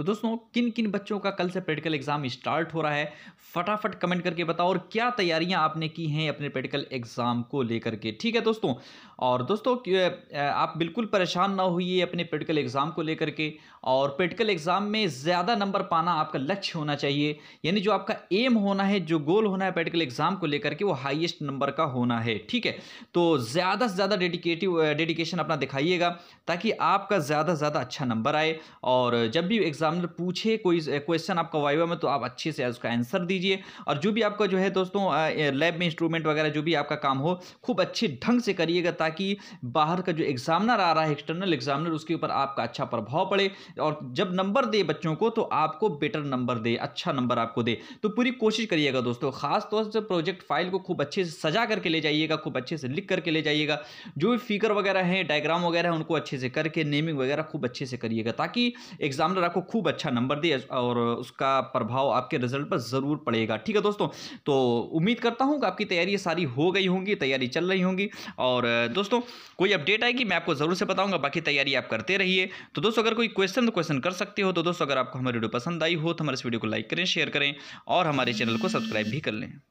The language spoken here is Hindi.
तो दोस्तों किन किन बच्चों का कल से प्रैक्टिकल एग्जाम स्टार्ट हो रहा है फटाफट कमेंट करके बताओ और क्या तैयारियां आपने की हैं अपने प्रैक्टिकल एग्जाम को लेकर के ठीक है दोस्तों और दोस्तों आप बिल्कुल परेशान ना होइए अपने प्रैक्टिकल एग्जाम को लेकर के और प्रैक्टिकल एग्जाम में ज़्यादा नंबर पाना आपका लक्ष्य होना चाहिए यानी जो आपका एम होना है जो गोल होना है प्रैक्टिकल एग्जाम को लेकर के वो हाइएस्ट नंबर का होना है ठीक है तो ज़्यादा से ज़्यादा डेडिकेटिव डेडिकेशन अपना दिखाइएगा ताकि आपका ज़्यादा से ज़्यादा अच्छा नंबर आए और जब भी एग्जाम एग्जाम पूछे कोई क्वेश्चन आपका वाइवा में तो आप अच्छे से उसका आंसर दीजिए और जो भी आपका जो है दोस्तों लैब में इंस्ट्रूमेंट वगैरह जो भी आपका काम हो खूब अच्छे ढंग से करिएगा ताकि बाहर का जो एग्जामिनर आ रहा है एक्सटर्नल एग्जामिनर उसके ऊपर आपका अच्छा प्रभाव पड़े और जब नंबर दे बच्चों को तो आपको बेटर नंबर दे अच्छा नंबर आपको दे तो पूरी कोशिश करिएगा दोस्तों खासतौर से प्रोजेक्ट फाइल को खूब अच्छे से सजा करके ले जाइएगा खूब अच्छे से लिख करके ले जाइएगा जो भी फिगर वगैरह हैं डायग्राम वगैरह हैं उनको अच्छे से करके नेमिंग वगैरह खूब अच्छे से करिएगा ताकि एग्जामिनर आपको खूब खूब अच्छा नंबर दे और उसका प्रभाव आपके रिजल्ट पर ज़रूर पड़ेगा ठीक है दोस्तों तो उम्मीद करता हूँ कि आपकी तैयारी सारी हो गई होंगी तैयारी चल रही होंगी और दोस्तों कोई अपडेट आएगी मैं आपको ज़रूर से बताऊँगा बाकी तैयारी आप करते रहिए तो दोस्तों अगर कोई क्वेश्चन तो क्वेश्चन कर सकते हो तो दोस्तों अगर आपको हमारी वीडियो पसंद आई हो तो हमारे इस वीडियो को लाइक करें शेयर करें और हमारे चैनल को सब्सक्राइब भी कर लें